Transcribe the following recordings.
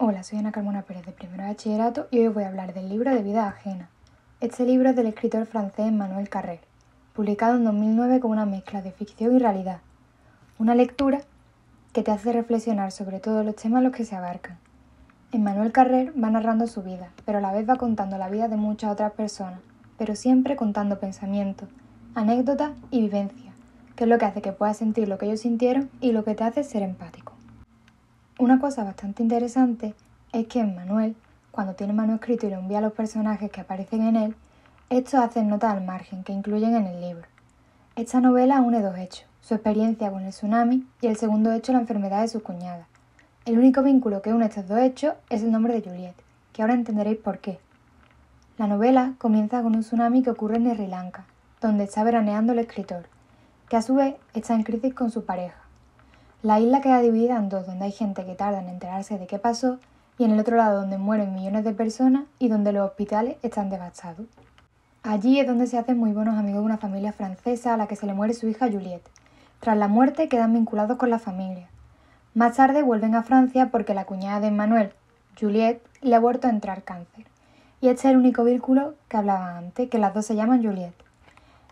Hola, soy Ana Carmona Pérez de Primero Bachillerato y hoy voy a hablar del libro de vida ajena. Este libro es del escritor francés Manuel Carrer, publicado en 2009 con una mezcla de ficción y realidad. Una lectura que te hace reflexionar sobre todos los temas los que se abarcan. En Manuel Carrer va narrando su vida, pero a la vez va contando la vida de muchas otras personas, pero siempre contando pensamientos, anécdotas y vivencias, que es lo que hace que puedas sentir lo que ellos sintieron y lo que te hace ser empático. Una cosa bastante interesante es que en Manuel, cuando tiene manuscrito y le envía a los personajes que aparecen en él, estos hacen nota al margen que incluyen en el libro. Esta novela une dos hechos, su experiencia con el tsunami y el segundo hecho la enfermedad de su cuñada. El único vínculo que une estos dos hechos es el nombre de Juliet, que ahora entenderéis por qué. La novela comienza con un tsunami que ocurre en Sri Lanka, donde está veraneando el escritor, que a su vez está en crisis con su pareja, la isla queda dividida en dos, donde hay gente que tarda en enterarse de qué pasó, y en el otro lado donde mueren millones de personas y donde los hospitales están devastados. Allí es donde se hacen muy buenos amigos de una familia francesa a la que se le muere su hija Juliette. Tras la muerte quedan vinculados con la familia. Más tarde vuelven a Francia porque la cuñada de Manuel, Juliette, le ha vuelto a entrar cáncer. Y este es el único vínculo que hablaba antes, que las dos se llaman Juliette.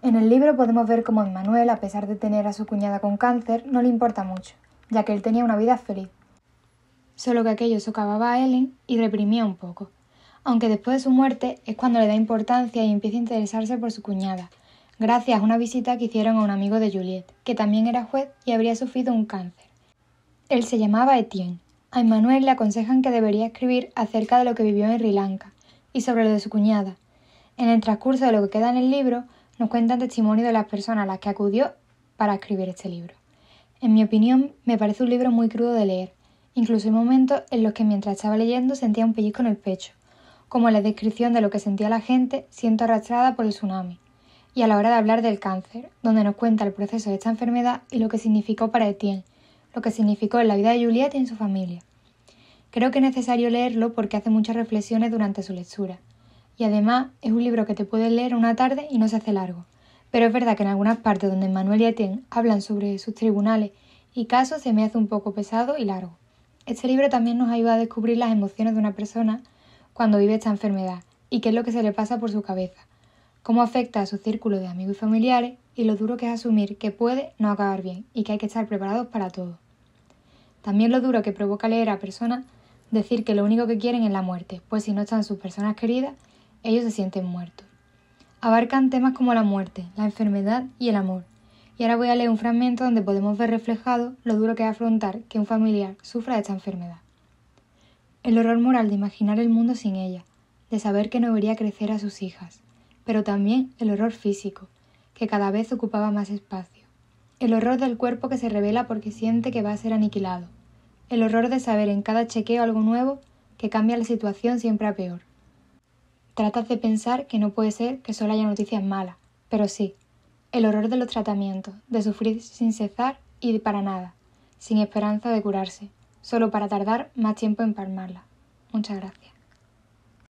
En el libro podemos ver cómo Emmanuel, a pesar de tener a su cuñada con cáncer, no le importa mucho, ya que él tenía una vida feliz. Solo que aquello socavaba a Ellen y reprimía un poco. Aunque después de su muerte es cuando le da importancia y empieza a interesarse por su cuñada, gracias a una visita que hicieron a un amigo de Juliet, que también era juez y habría sufrido un cáncer. Él se llamaba Etienne. A Emmanuel le aconsejan que debería escribir acerca de lo que vivió en Sri Lanka y sobre lo de su cuñada. En el transcurso de lo que queda en el libro, nos cuentan testimonio de las personas a las que acudió para escribir este libro. En mi opinión, me parece un libro muy crudo de leer, incluso en momentos en los que mientras estaba leyendo sentía un pellizco en el pecho, como la descripción de lo que sentía la gente siento arrastrada por el tsunami, y a la hora de hablar del cáncer, donde nos cuenta el proceso de esta enfermedad y lo que significó para Etienne, lo que significó en la vida de Juliette y en su familia. Creo que es necesario leerlo porque hace muchas reflexiones durante su lectura, y además es un libro que te puedes leer una tarde y no se hace largo. Pero es verdad que en algunas partes donde Manuel y Etienne hablan sobre sus tribunales y casos se me hace un poco pesado y largo. Este libro también nos ayuda a descubrir las emociones de una persona cuando vive esta enfermedad y qué es lo que se le pasa por su cabeza, cómo afecta a su círculo de amigos y familiares y lo duro que es asumir que puede no acabar bien y que hay que estar preparados para todo. También lo duro que provoca leer a personas decir que lo único que quieren es la muerte, pues si no están sus personas queridas, ellos se sienten muertos. Abarcan temas como la muerte, la enfermedad y el amor. Y ahora voy a leer un fragmento donde podemos ver reflejado lo duro que es afrontar que un familiar sufra de esta enfermedad. El horror moral de imaginar el mundo sin ella, de saber que no vería crecer a sus hijas, pero también el horror físico, que cada vez ocupaba más espacio. El horror del cuerpo que se revela porque siente que va a ser aniquilado. El horror de saber en cada chequeo algo nuevo que cambia la situación siempre a peor. Tratas de pensar que no puede ser que solo haya noticias malas, pero sí. El horror de los tratamientos, de sufrir sin cesar y para nada, sin esperanza de curarse, solo para tardar más tiempo en palmarla. Muchas gracias.